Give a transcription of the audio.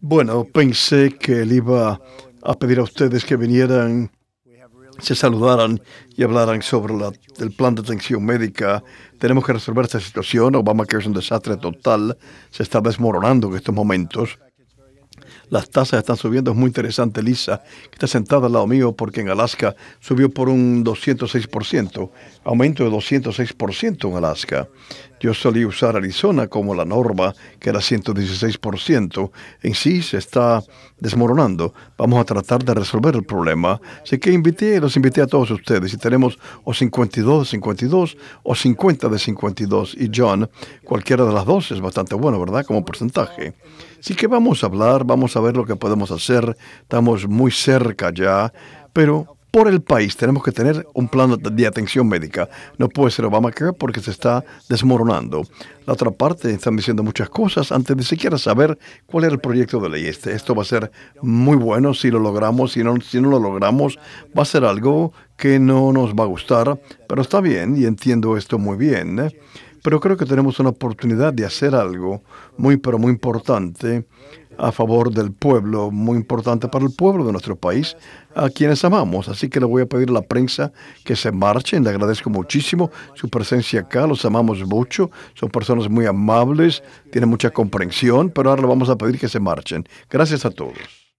Bueno, pensé que él iba a pedir a ustedes que vinieran, se saludaran y hablaran sobre la, el plan de atención médica. Tenemos que resolver esta situación. Obama, que es un desastre total. Se está desmoronando en estos momentos las tasas están subiendo. Es muy interesante, Lisa, que está sentada al lado mío, porque en Alaska subió por un 206%, aumento de 206% en Alaska. Yo solía usar Arizona como la norma, que era 116%. En sí se está desmoronando. Vamos a tratar de resolver el problema. Así que invité, los invité a todos ustedes. Y tenemos o 52 de 52 o 50 de 52. Y John, cualquiera de las dos es bastante bueno, ¿verdad? Como porcentaje. Así que vamos a hablar, vamos a ver lo que podemos hacer, estamos muy cerca ya, pero por el país tenemos que tener un plan de atención médica. No puede ser Obamacare porque se está desmoronando. La otra parte están diciendo muchas cosas antes de siquiera saber cuál era el proyecto de ley. Este, esto va a ser muy bueno si lo logramos, si no, si no lo logramos, va a ser algo que no nos va a gustar, pero está bien y entiendo esto muy bien. Pero creo que tenemos una oportunidad de hacer algo muy, pero muy importante a favor del pueblo, muy importante para el pueblo de nuestro país, a quienes amamos. Así que le voy a pedir a la prensa que se marchen. Le agradezco muchísimo su presencia acá. Los amamos mucho. Son personas muy amables, tienen mucha comprensión, pero ahora le vamos a pedir que se marchen. Gracias a todos.